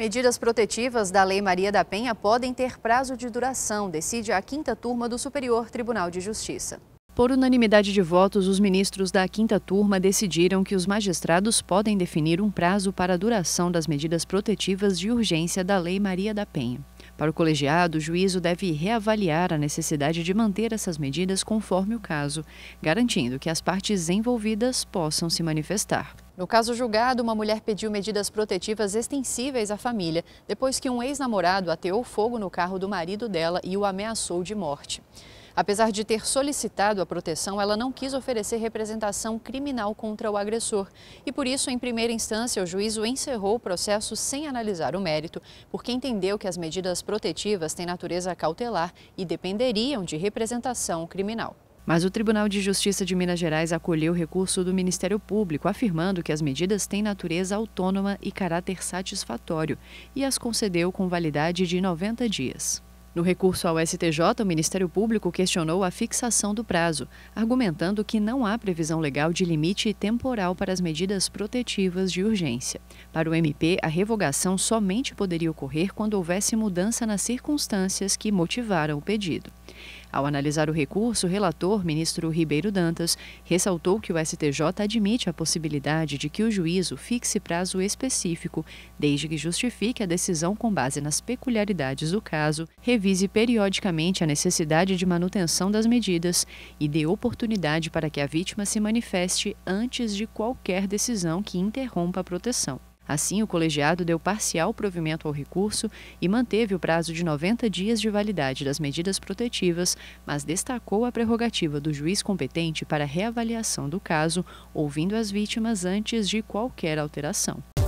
Medidas protetivas da Lei Maria da Penha podem ter prazo de duração, decide a quinta turma do Superior Tribunal de Justiça. Por unanimidade de votos, os ministros da quinta turma decidiram que os magistrados podem definir um prazo para a duração das medidas protetivas de urgência da Lei Maria da Penha. Para o colegiado, o juízo deve reavaliar a necessidade de manter essas medidas conforme o caso, garantindo que as partes envolvidas possam se manifestar. No caso julgado, uma mulher pediu medidas protetivas extensíveis à família, depois que um ex-namorado ateou fogo no carro do marido dela e o ameaçou de morte. Apesar de ter solicitado a proteção, ela não quis oferecer representação criminal contra o agressor e, por isso, em primeira instância, o juízo encerrou o processo sem analisar o mérito, porque entendeu que as medidas protetivas têm natureza cautelar e dependeriam de representação criminal. Mas o Tribunal de Justiça de Minas Gerais acolheu o recurso do Ministério Público, afirmando que as medidas têm natureza autônoma e caráter satisfatório, e as concedeu com validade de 90 dias. No recurso ao STJ, o Ministério Público questionou a fixação do prazo, argumentando que não há previsão legal de limite temporal para as medidas protetivas de urgência. Para o MP, a revogação somente poderia ocorrer quando houvesse mudança nas circunstâncias que motivaram o pedido. Ao analisar o recurso, o relator, ministro Ribeiro Dantas, ressaltou que o STJ admite a possibilidade de que o juízo fixe prazo específico, desde que justifique a decisão com base nas peculiaridades do caso, revise periodicamente a necessidade de manutenção das medidas e dê oportunidade para que a vítima se manifeste antes de qualquer decisão que interrompa a proteção. Assim, o colegiado deu parcial provimento ao recurso e manteve o prazo de 90 dias de validade das medidas protetivas, mas destacou a prerrogativa do juiz competente para reavaliação do caso, ouvindo as vítimas antes de qualquer alteração.